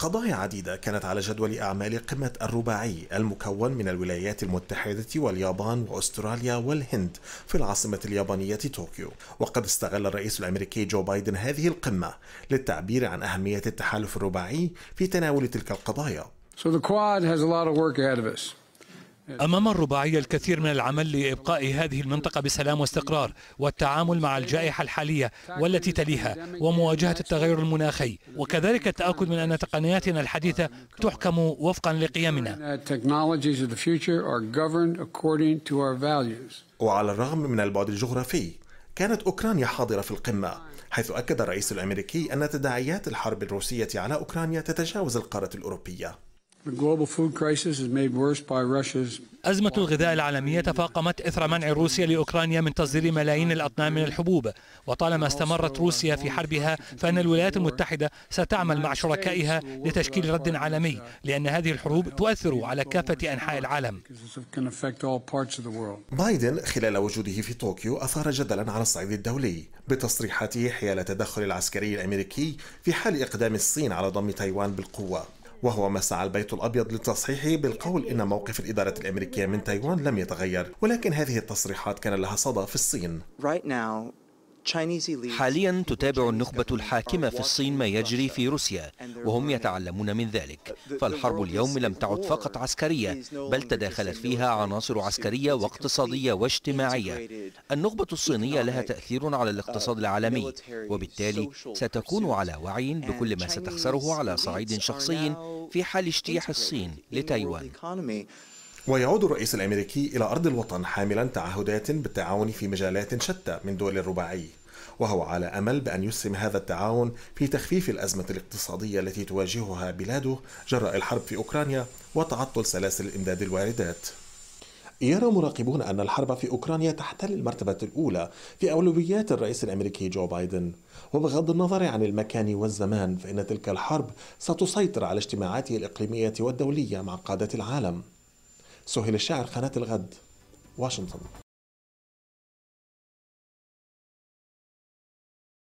قضايا عديدة كانت على جدول أعمال قمة الرباعي المكون من الولايات المتحدة واليابان وأستراليا والهند في العاصمة اليابانية طوكيو وقد استغل الرئيس الأمريكي جو بايدن هذه القمة للتعبير عن أهمية التحالف الرباعي في تناول تلك القضايا So the Quad has a lot of work ahead of us. أمام الرباعية الكثير من العمل لإبقاء هذه المنطقة بسلام واستقرار والتعامل مع الجائحة الحالية والتي تليها ومواجهة التغير المناخي وكذلك التأكد من أن تقنياتنا الحديثة تحكم وفقا لقيمنا وعلى الرغم من البعد الجغرافي كانت أوكرانيا حاضرة في القمة حيث أكد الرئيس الأمريكي أن تداعيات الحرب الروسية على أوكرانيا تتجاوز القارة الأوروبية أزمة الغذاء العالمية تفاقمت إثر منع روسيا لأوكرانيا من تصدير ملايين الأطنان من الحبوب وطالما استمرت روسيا في حربها فإن الولايات المتحدة ستعمل مع شركائها لتشكيل رد عالمي لأن هذه الحروب تؤثر على كافة أنحاء العالم بايدن خلال وجوده في طوكيو أثار جدلا على الصعيد الدولي بتصريحاته حيال التدخل العسكري الأمريكي في حال إقدام الصين على ضم تايوان بالقوة وهو ما سعى البيت الأبيض لتصحيحه بالقول إن موقف الإدارة الأمريكية من تايوان لم يتغير ولكن هذه التصريحات كان لها صدى في الصين حاليا تتابع النخبة الحاكمة في الصين ما يجري في روسيا وهم يتعلمون من ذلك فالحرب اليوم لم تعد فقط عسكرية بل تداخلت فيها عناصر عسكرية واقتصادية واجتماعية النخبة الصينية لها تأثير على الاقتصاد uh, العالمي وبالتالي ستكون على وعي بكل ما ستخسره على صعيد شخصي في حال اجتياح الصين لتايوان ويعود الرئيس الامريكي الى ارض الوطن حاملا تعهدات بالتعاون في مجالات شتى من دول الرباعي وهو على امل بان يسهم هذا التعاون في تخفيف الازمه الاقتصاديه التي تواجهها بلاده جراء الحرب في اوكرانيا وتعطل سلاسل امداد الواردات. يرى مراقبون أن الحرب في أوكرانيا تحتل المرتبة الأولى في أولويات الرئيس الأمريكي جو بايدن وبغض النظر عن المكان والزمان فإن تلك الحرب ستسيطر على اجتماعاته الإقليمية والدولية مع قادة العالم سهل الشاعر قناة الغد واشنطن